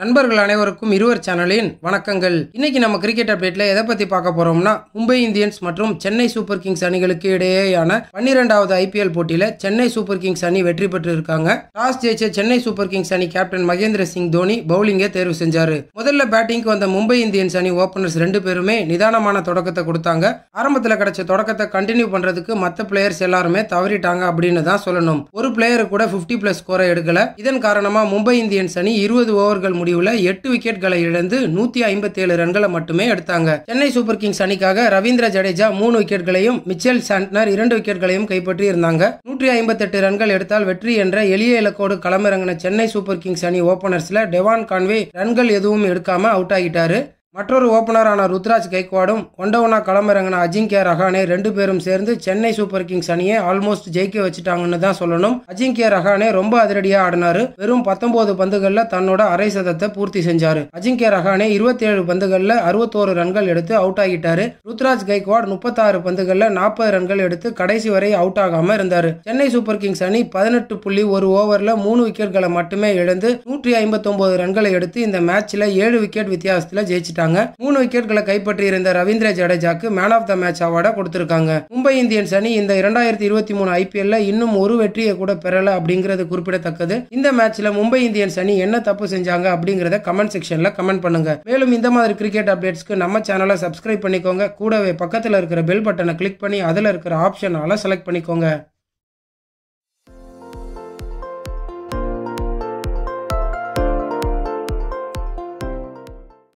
நண்பர்கள் அனைவருக்கும் இருவர் சேனலின் வணக்கங்கள் இன்னைக்கு நம்ம கிரிக்கெட் அப்டேட்ல எதை பத்தி பார்க்க போறோம்னா மும்பை இந்தியன்ஸ் மற்றும் சென்னை சூப்பர் கிங்ஸ் அணிகளுக்கு இடையேயான பன்னிரெண்டாவது ஐபிஎல் போட்டியில சென்னை சூப்பர் கிங்ஸ் அணி வெற்றி பெற்று இருக்காங்க டாஸ் ஜெயிச்ச சென்னை சூப்பர் கிங்ஸ் அணி கேப்டன் மகேந்திர சிங் தோனி பவுலிங்கை தேர்வு செஞ்சாரு முதல்ல பேட்டிங்க்கு வந்த மும்பை இந்தியன்ஸ் அணி ஓபனர்ஸ் ரெண்டு பேருமே நிதானமான தொடக்கத்தை கொடுத்தாங்க ஆரம்பத்தில் கிடைச்ச தொடக்கத்தை கண்டினியூ பண்றதுக்கு மற்ற பிளேயர்ஸ் எல்லாருமே தவறிட்டாங்க அப்படின்னு தான் சொல்லணும் ஒரு பிளேயர் கூட பிப்டி பிளஸ் ஸ்கோரை எடுக்கல இதன் காரணமா மும்பை இந்தியன்ஸ் அணி இருபது ஓவர்கள் முடிவு முடிவுல எட்டு விக்கெட்களை இழந்து நூத்தி ஏழு ரன்களை மட்டுமே எடுத்தாங்க சென்னை சூப்பர் கிங்ஸ் அணிக்காக ரவீந்திர ஜடேஜா மூணு விக்கெட்களையும் மிச்சல் சாண்ட்னர் இரண்டு விக்கெட்களையும் கைப்பற்றி இருந்தாங்க நூற்றி ஐம்பத்தெட்டு ரன்கள் எடுத்தால் வெற்றி என்ற எளிய இலக்கோடு களமிறங்கின சென்னை சூப்பர் கிங்ஸ் அணி ஓபனர்ஸ்ல டெவான் கான்வே ரன்கள் எதுவும் எடுக்காம அவுட் ஆகிட்டாரு மற்றொரு ஓப்பனரான ருத்ராஜ் கைக்வாடும் ஒண்டவனா களமிறங்கின அஜிங்கியா ரஹானே ரெண்டு பேரும் சேர்ந்து சென்னை சூப்பர் கிங்ஸ் அணியை ஆல்மோஸ்ட் ஜெயிக்க வச்சுட்டாங்கன்னு தான் சொல்லணும் அஜிங்கியா ரஹானே ரொம்ப அதிரடியா ஆடினாரு வெறும் பத்தொன்பது பந்துகள்ல தன்னோட அரை சதத்தை பூர்த்தி செஞ்சாரு அஜிங்கிய ரஹானே இருபத்தி ஏழு பந்துகள்ல அறுபத்தோரு ரன்கள் எடுத்து அவுட் ஆகிட்டாரு ருத்ராஜ் கைக்வாட் முப்பத்தாறு பந்துகள்ல நாற்பது ரன்கள் எடுத்து கடைசி வரை அவுட் ஆகாம இருந்தாரு சென்னை சூப்பர் கிங்ஸ் அணி பதினெட்டு புள்ளி ஒரு ஓவர்ல மூணு விக்கெட்களை மட்டுமே இழந்து நூற்றி ஐம்பத்தி ரன்களை எடுத்து இந்த மேட்ச்ல ஏழு விக்கெட் வித்தியாசத்துல ஜெயிச்சிட்டாங்க கொடுத்துட்டாங்க மூணு விக்கெட்களை கைப்பற்றி இருந்த ரவீந்திர ஜடேஜாக்கு மேன் ஆஃப் த மேட்ச் அவார்டை கொடுத்திருக்காங்க மும்பை இந்தியன்ஸ் அணி இந்த இரண்டாயிரத்தி இருபத்தி மூணு ஐபிஎல்ல இன்னும் ஒரு வெற்றியை கூட பெறல அப்படிங்கிறது குறிப்பிடத்தக்கது இந்த மேட்ச்ல மும்பை இந்தியன்ஸ் அணி என்ன தப்பு செஞ்சாங்க அப்படிங்கிறத கமெண்ட் செக்ஷன்ல கமெண்ட் பண்ணுங்க மேலும் இந்த மாதிரி கிரிக்கெட் அப்டேட்ஸ்க்கு நம்ம சேனலை சப்ஸ்கிரைப் பண்ணிக்கோங்க கூடவே பக்கத்தில் இருக்கிற பெல் பட்டனை கிளிக் பண்ணி அதில் இருக்கிற ஆப்ஷனால செலக்ட் பண்ணிக்கோங்க